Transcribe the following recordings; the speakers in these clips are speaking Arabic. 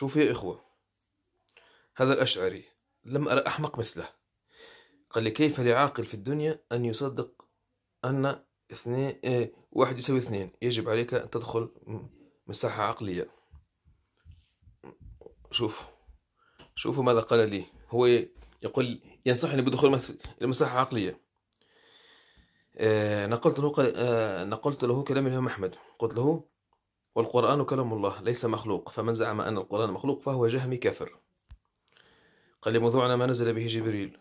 شوف يا إخوة هذا الأشعري لم أرى أحمق مثله قال لي كيف لعاقل في الدنيا أن يصدق أن اثنين اه واحد يساوي اثنين يجب عليك أن تدخل مساحة عقلية شوف شوفوا ماذا قال لي هو يقول ينصحني بدخول المساحة عقلية آه نقلت له آه نقلت له كلام الإمام أحمد قلت له والقرآن كلام الله ليس مخلوق فمن زعم أن القرآن مخلوق فهو جهمي كافر قال لي موضوعنا ما نزل به جبريل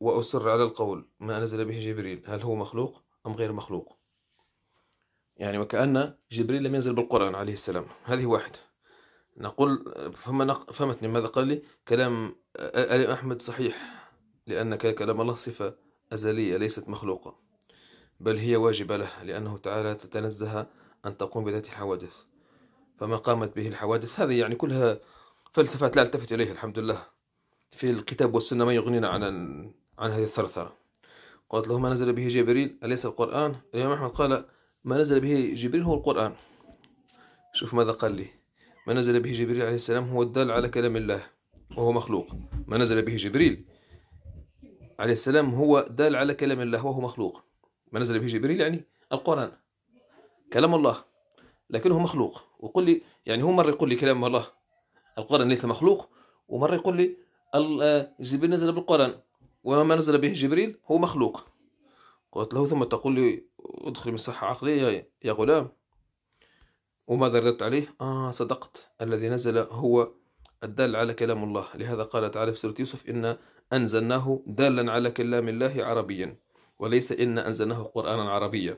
وأصر على القول ما نزل به جبريل هل هو مخلوق أم غير مخلوق يعني وكأن جبريل لم ينزل بالقرآن عليه السلام هذه واحدة نقول فما نق... فهمتني ماذا قال لي كلام الإمام أحمد صحيح لأن كلام الله صفة أزلية ليست مخلوقة بل هي واجبة له لأنه تعالى تتنزه أن تقوم بذات الحوادث فما قامت به الحوادث هذه يعني كلها فلسفات لا التفت إليها الحمد لله في الكتاب والسنة ما يغنينا عن عن هذه الثرثرة قالت له ما نزل به جبريل أليس القرآن الإمام أحمد قال ما نزل به جبريل هو القرآن شوف ماذا قال لي ما نزل به جبريل عليه السلام هو الدال على كلام الله وهو مخلوق ما نزل به جبريل عليه السلام هو دال على كلام الله وهو مخلوق ما نزل به جبريل يعني القرآن كلام الله لكنه مخلوق وقل لي يعني هو مره يقول لي كلام الله القرآن ليس مخلوق ومره يقول لي آه، جبريل نزل بالقرآن وما نزل به جبريل هو مخلوق قلت له ثم تقول لي ادخل من صحة عقلية يا غلام وماذا ردت عليه آه صدقت الذي نزل هو الدال على كلام الله لهذا قال تعالى في سورة يوسف إن أنزلناه دالا على كلام الله عربيا وليس إن أنزلناه قرآنا عربيا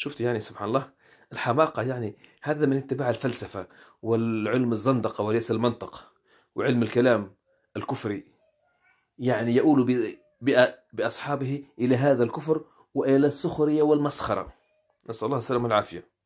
شفتوا يعني سبحان الله الحماقة يعني هذا من اتباع الفلسفة والعلم الزندقة وليس المنطق وعلم الكلام الكفري يعني يؤول بأصحابه إلى هذا الكفر وإلى السخرية والمسخرة نسأل الله السلامة والعافية